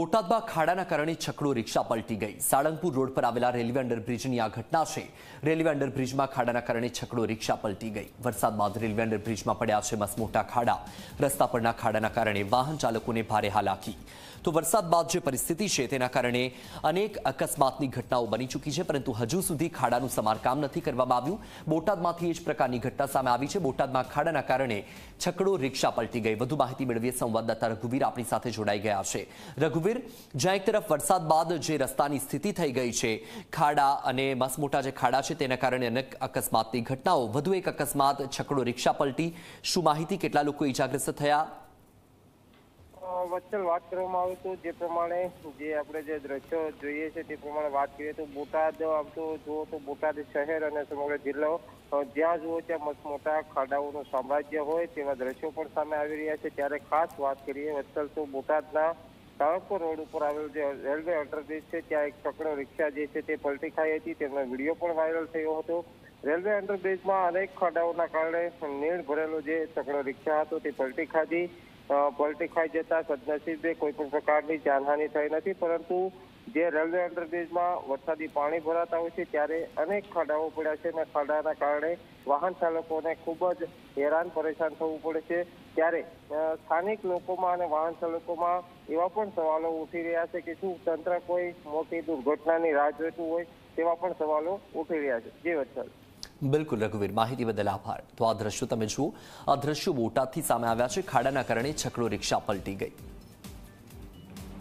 બોટાદમાં ખાડાના કારણે છકડો રિક્ષા પલટી ગઈ સાળંગપુર રોડ પર આવેલા રેલવે અંડરબ્રિજની આ ઘટના છે રેલવે અંડરબ્રિજમાં ખાડાના કારણે છકડો રિક્ષા પલટી ગઈ વરસાદ બાદ રેલવે અંડરબ્રિજમાં પડ્યા છે મસમોટા ખાડા રસ્તા પરના ખાડાના કારણે વાહન ચાલકોને ભારે હાલાકી તો વરસાદ બાદ જે પરિસ્થિતિ છે તેના કારણે અનેક અકસ્માતની ઘટનાઓ બની ચૂકી છે પરંતુ હજુ સુધી ખાડાનું સમારકામ નથી કરવામાં આવ્યું બોટાદમાંથી એ જ પ્રકારની ઘટના સામે આવી છે બોટાદમાં ખાડાના કારણે છકડો રિક્ષા પલટી ગઈ વધુ માહિતી મેળવીએ સંવાદદાતા રઘુવીર આપણી સાથે જોડાઈ ગયા છે રઘુવીર તસવીર જ્યાં એક તરફ વરસાદ બાદ જે રસ્તાની સ્થિતિ થઈ ગઈ છે ખાડા અને મસમોટા જે ખાડા છે તેના કારણે અનેક અકસ્માતની ઘટનાઓ વધુ એક અકસ્માત છકડો રિક્ષા પલટી શું માહિતી કેટલા લોકો ઈજાગ્રસ્ત થયા વચ્ચે વાત કરવામાં આવે તો જે પ્રમાણે જે આપણે જે દ્રશ્યો જોઈએ છે તે પ્રમાણે વાત કરીએ તો બોટાદ આવતો જુઓ તો બોટાદ શહેર અને સમગ્ર જિલ્લો જ્યાં જુઓ ત્યાં મોટા ખાડાઓનું સામ્રાજ્ય હોય તેવા દ્રશ્યો પણ સામે આવી રહ્યા છે ત્યારે ખાસ વાત કરીએ વચ્ચે તો બોટાદના સાળંગપુર રોડ ઉપર આવેલ જે રેલવે અંડરબ્રિજ છે ત્યાં એક સકડો રિક્ષા જે છે તે પલટી ખાઈ હતી તેમનો વિડીયો પણ વાયરલ થયો હતો રેલવે અંડરબ્રિજમાં અનેક ખાડાઓના કારણે નીળ ભરેલો જે સકડો રિક્ષા હતો તે પલટી ખાધી પલટી ખાઈ જતા સદનસીબે કોઈ પણ પ્રકારની જાનહાનિ થઈ નથી પરંતુ જે રેલવે અંડરબ્રિજમાં વરસાદી પાણી ભરાતા હોય છે ત્યારે અનેક ખાડાઓ પડ્યા છે અને ખાડાના કારણે વાહન ચાલકોને ખૂબ જ હેરાન પરેશાન થવું પડે છે ત્યારે સ્થાનિક લોકોમાં અને વાહન ચાલકોમાં એવા પણ સવાલો ઉઠી રહ્યા છે કે શું તંત્ર કોઈ મોટી દુર્ઘટનાની રાહ જોતું હોય તેવા પણ સવાલો ઉઠી રહ્યા છે જે વચ્ચે બિલકુલ રઘુવીર માહિતી બદલ આભાર તો આ દ્રશ્યો તમે જુઓ આ દ્રશ્યો બોટાદથી સામે આવ્યા છે ખાડાના કારણે છકડો રિક્ષા પલટી ગઈ